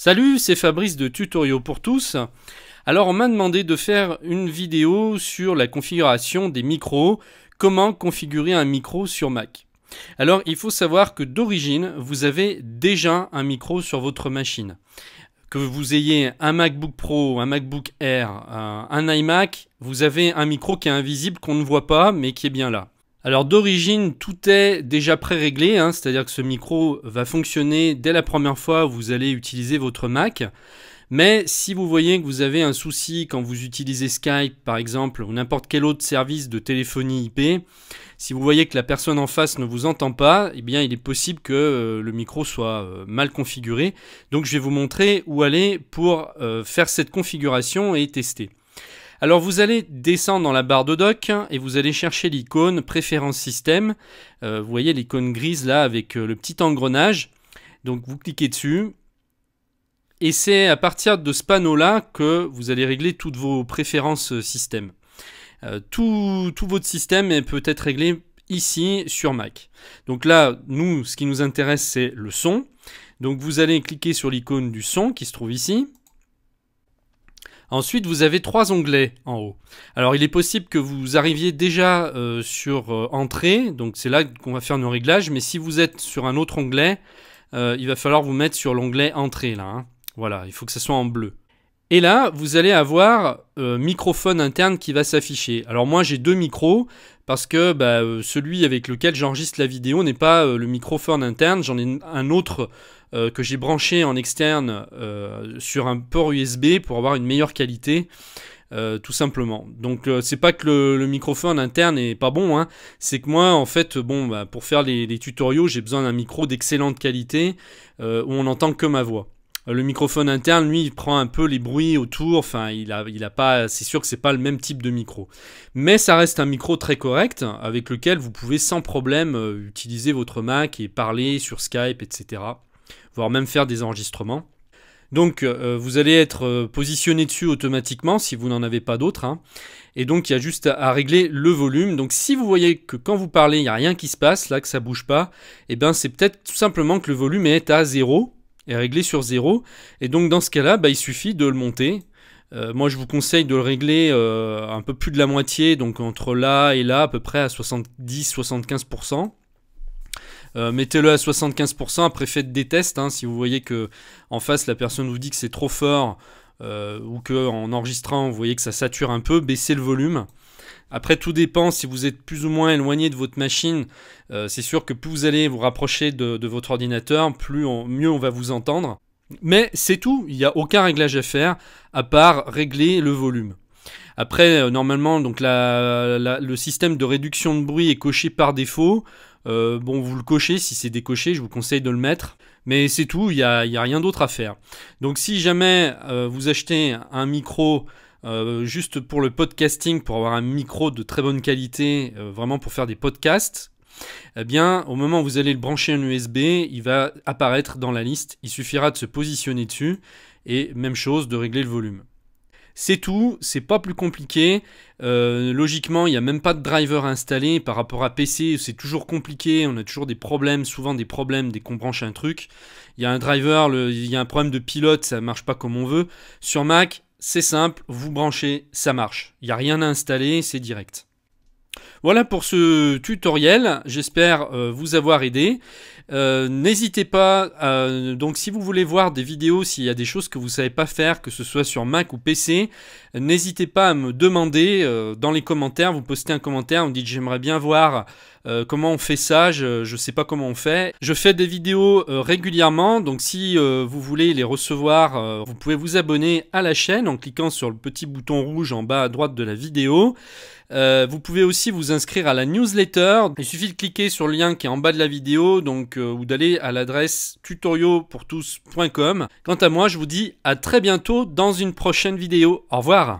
Salut, c'est Fabrice de Tutorio pour tous. Alors on m'a demandé de faire une vidéo sur la configuration des micros, comment configurer un micro sur Mac. Alors il faut savoir que d'origine, vous avez déjà un micro sur votre machine. Que vous ayez un MacBook Pro, un MacBook Air, euh, un iMac, vous avez un micro qui est invisible, qu'on ne voit pas, mais qui est bien là. Alors d'origine, tout est déjà pré-réglé, hein, c'est-à-dire que ce micro va fonctionner dès la première fois où vous allez utiliser votre Mac. Mais si vous voyez que vous avez un souci quand vous utilisez Skype par exemple ou n'importe quel autre service de téléphonie IP, si vous voyez que la personne en face ne vous entend pas, eh bien il est possible que euh, le micro soit euh, mal configuré. Donc je vais vous montrer où aller pour euh, faire cette configuration et tester. Alors vous allez descendre dans la barre de doc hein, et vous allez chercher l'icône Préférences système. Euh, vous voyez l'icône grise là avec euh, le petit engrenage. Donc vous cliquez dessus. Et c'est à partir de ce panneau-là que vous allez régler toutes vos préférences euh, système. tout, tout votre système peut être réglé ici sur Mac. Donc là, nous, ce qui nous intéresse, c'est le son. Donc vous allez cliquer sur l'icône du son qui se trouve ici. Ensuite, vous avez trois onglets en haut. Alors, il est possible que vous arriviez déjà euh, sur euh, Entrée, donc c'est là qu'on va faire nos réglages, mais si vous êtes sur un autre onglet, euh, il va falloir vous mettre sur l'onglet Entrée, là. Hein. Voilà, il faut que ce soit en bleu. Et là, vous allez avoir un euh, microphone interne qui va s'afficher. Alors moi, j'ai deux micros parce que bah, euh, celui avec lequel j'enregistre la vidéo n'est pas euh, le microphone interne. J'en ai un autre que j'ai branché en externe sur un port USB pour avoir une meilleure qualité. tout simplement. Donc ce c'est pas que le, microphone interne n'est pas bon, hein. c'est que moi en fait bon bah, pour faire les, tutoriaux j'ai besoin d'un micro d'excellente qualité où on n'entend que ma voix le microphone interne, lui, il prend un peu les bruits autour. Enfin, il a, il pas. C'est sûr que c'est pas le même type de micro, mais ça reste un micro très correct avec lequel vous pouvez sans problème euh, utiliser votre Mac et parler sur Skype, etc. Voire même faire des enregistrements. Donc euh, vous allez être euh, positionné dessus automatiquement si vous n'en avez pas d'autres. Hein. Et donc il y a juste à, régler le volume. Donc si vous voyez que quand vous parlez, il n'y a rien qui se passe, là que ça bouge pas, et eh ben c'est peut-être tout simplement que le volume est à zéro est réglé sur 0. Et donc dans ce cas-là, bah, il suffit de le monter. Euh, moi, je vous conseille de le régler euh, un peu plus de la moitié, donc entre là et là, à peu près à 70-75%. Euh, mettez-le à 75%, après faites des tests. Hein. si vous voyez que en face la personne vous dit que c'est trop fort ou qu'en en enregistrant vous voyez que ça sature un peu, baissez le volume. Après, tout dépend si vous êtes plus ou moins éloigné de votre machine. Euh, c'est sûr que plus vous allez vous rapprocher de, votre ordinateur, plus mieux on va vous entendre. Mais c'est tout, il n'y a aucun réglage à faire à part régler le volume. Après, euh, normalement, donc le système de réduction de bruit est coché par défaut. Euh, bon, vous le cochez, si c'est décoché, je vous conseille de le mettre. Mais c'est tout, il n'y a, rien d'autre à faire. Donc si jamais vous achetez un micro euh, juste pour le podcasting, pour avoir un micro de très bonne qualité, euh, vraiment pour faire des podcasts, eh bien, au moment où vous allez le brancher en USB, il va apparaître dans la liste. Il suffira de se positionner dessus et même chose de régler le volume. C'est tout, c'est pas plus compliqué. Euh, logiquement, il n'y a même pas de driver installé par rapport à PC, c'est toujours compliqué, on a toujours des problèmes, souvent des problèmes dès qu'on branche un truc. Il y a un driver, il y a un problème de pilote, ça ne marche pas comme on veut. Sur Mac, c'est simple, vous branchez, ça marche. Il n'y a rien à installer, c'est direct. Voilà pour ce tutoriel, j'espère euh, vous avoir aidé. Euh, n'hésitez pas, euh, donc si vous voulez voir des vidéos, s'il y a des choses que vous ne savez pas faire, que ce soit sur Mac ou PC, n'hésitez pas à me demander euh, dans les commentaires, vous postez un commentaire, vous dites j'aimerais bien voir comment on fait ça, je ne sais pas comment on fait. Je fais des vidéos régulièrement, donc si vous voulez les recevoir, vous pouvez vous abonner à la chaîne en cliquant sur le petit bouton rouge en bas à droite de la vidéo. vous pouvez aussi vous inscrire à la newsletter, il suffit de cliquer sur le lien qui est en bas de la vidéo, donc euh, ou d'aller à l'adresse tutoriaupourtous.com. Quant à moi, je vous dis à très bientôt dans une prochaine vidéo. Au revoir